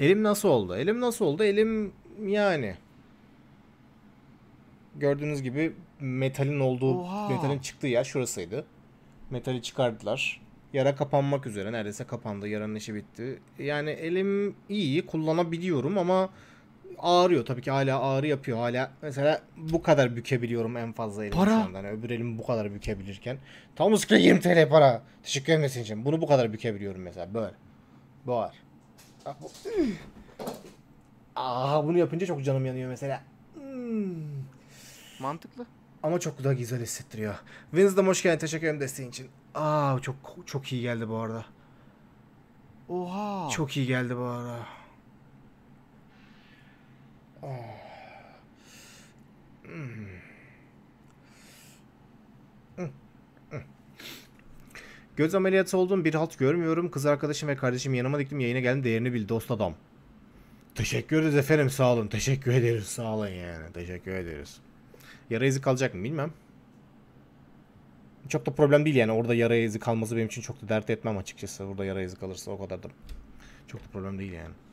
Elim nasıl oldu? Elim nasıl oldu? Elim yani. Gördüğünüz gibi metalin olduğu, Oha. metalin çıktığı yer şurasıydı. Metali çıkardılar. Yara kapanmak üzere. Neredeyse kapandı. Yaranın işi bitti. Yani elim iyi. Kullanabiliyorum ama ağrıyor. Tabii ki hala ağrı yapıyor. Hala mesela bu kadar bükebiliyorum en fazla elim para. şu anda. Yani öbür elim bu kadar bükebilirken. Tam 20 TL para. Teşekkür ederim için. Bunu bu kadar bükebiliyorum mesela. Böyle. Bu var. Aa ah, bunu yapınca çok canım yanıyor mesela. Mantıklı. Ama çok daha güzel hissettiriyor. Winsdom hoş geldin. Teşekkür ederim desteğin için. Aa ah, çok çok iyi geldi bu arada. Oha. Çok iyi geldi bu arada. Oh. Hmm. Hmm. Göz ameliyatı olduğum bir halt görmüyorum. Kız arkadaşım ve kardeşim yanıma diktim yayına geldim değerini bil dost adam. Teşekkür ederiz efendim sağ olun. Teşekkür ederiz sağ olun yani. Teşekkür ederiz. Yara izi kalacak mı bilmem. Çok da problem değil yani. Orada yara izi kalması benim için çok da dert etmem açıkçası. Burada yara izi kalırsa o kadar da çok da problem değil yani.